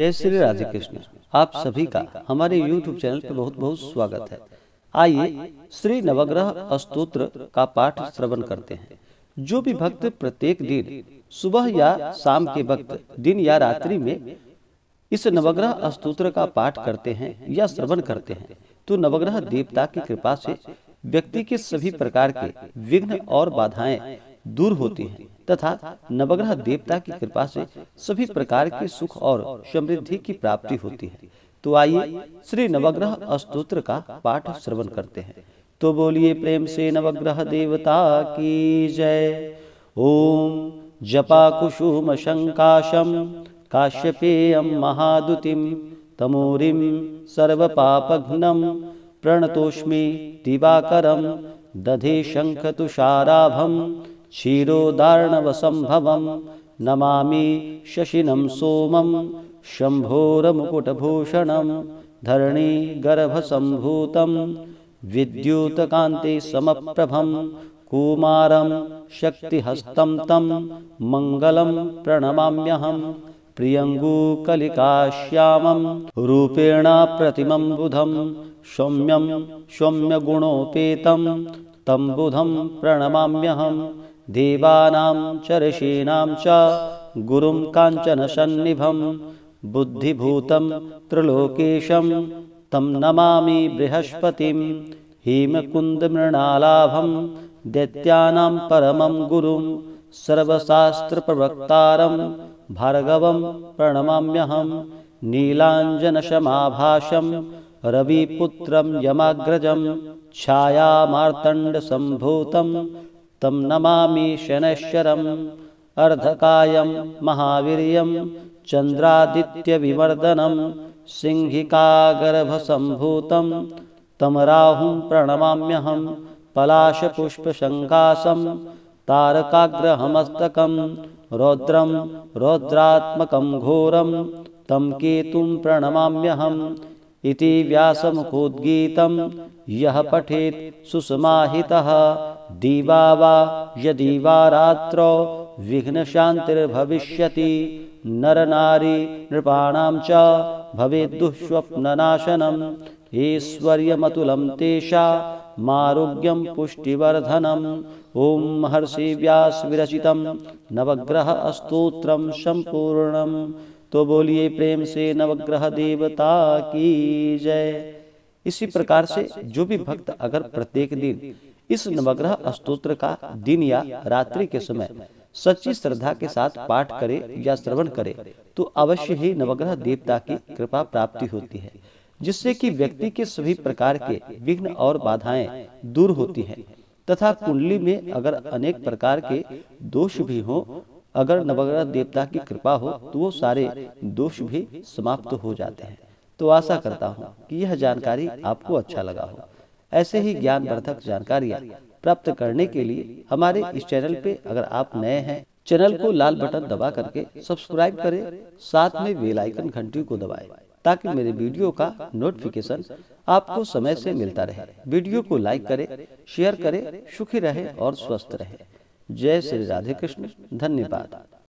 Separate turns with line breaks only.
जय श्री राधे कृष्ण आप सभी का हमारे YouTube चैनल पर बहुत बहुत स्वागत है आइए श्री नवग्रह स्तोत्र का पाठ श्रवण करते हैं जो भी भक्त प्रत्येक दिन सुबह या शाम के वक्त दिन या रात्रि में इस नवग्रह स्तोत्र का पाठ करते हैं या श्रवण करते हैं तो नवग्रह देवता की कृपा से व्यक्ति के सभी प्रकार के विघ्न और बाधाएं दूर होती हैं तथा नवग्रह देवता की कृपा से सभी प्रकार के सुख और समृद्धि की प्राप्ति होती है तो आइए श्री नवग्रह स्त्रोत्र का पाठ श्रवण करते हैं तो बोलिए प्रेम से नवग्रह देवता की जय ओम जपा कुसुम शंकाशम काश्यपेयम महादुतिम तमोरिम घनम प्रणतोष्मी दिवाकरम दधे शंख तुषाराभम क्षीरोदार्णवसम्भवं नमा शशिनं सोमं शम्भोरमुकुटभूषणं धरणीगर्भसम्भूतं विद्युतकान्तिसमप्रभं कुमारं शक्तिहस्तं तम मङ्गलं प्रणमाम्यहम प्रियङ्गूकलिकाश्यामं रूपेण प्रतिमं सौम्यम सौम्य गुणोपेत तम बुधम प्रणमाम्यहम देवानां च ऋषीणां च गुरुं काञ्चन सन्निभं बुद्धिभूतं त्रिलोकेशं तं नमामि बृहस्पतिं हिमकुन्दमृणालाभं दैत्यानां परमं गुरुं सर्वशास्त्रप्रवक्तारं भार्गवं प्रणमाम्यहं नीलाञ्जनशमाभाषं रविपुत्रं यमाग्रजं छायामार्तण्डसम्भूतम् तम नमा शनैश्वरम अर्धकायम महावीर चंद्रादित्य विमर्दनम संभूत तम राहु प्रणमाम्यहम पलाशपुष्पशङ्कासं तारकाग्रहमस्तक रौद्रम रौद्रात्मक घोरम तम केतु प्रणमाम्यहम इति मुखोदीत यः पठेत् सुसमाहितः दीवा वा यदि वा विघ्न शांतिर्भविष्य नर नारी नृपाण भवे दुःस्वप्ननाशनम ऐश्वर्यमतुलम तेषा मारुग्यम पुष्टिवर्धनम ओम महर्षि व्यास विरचित नवग्रह स्त्रोत्र संपूर्णम तो बोलिए प्रेम से नवग्रह देवता की जय इसी प्रकार से जो भी भक्त अगर प्रत्येक दिन इस नवग्रह स्त्रोत्र का दिन या रात्रि के समय सच्ची श्रद्धा के साथ पाठ करे या श्रवण करे तो अवश्य ही नवग्रह देवता की कृपा प्राप्ति होती है जिससे कि व्यक्ति के सभी प्रकार के विघ्न और बाधाएं दूर होती हैं तथा कुंडली में अगर अनेक प्रकार के दोष भी हो अगर नवग्रह देवता की कृपा हो तो वो सारे दोष भी समाप्त हो जाते हैं तो आशा करता हूँ कि यह जानकारी आपको अच्छा लगा हो ऐसे ही ज्ञान वर्धक जानकारियाँ प्राप्त करने के लिए हमारे इस चैनल पे अगर आप नए हैं चैनल को लाल बटन दबा करके सब्सक्राइब करें साथ में बेल आइकन घंटी को दबाएं ताकि मेरे वीडियो का नोटिफिकेशन आपको समय से मिलता रहे वीडियो को लाइक करें शेयर करें सुखी रहे और स्वस्थ रहे जय श्री राधे कृष्ण धन्यवाद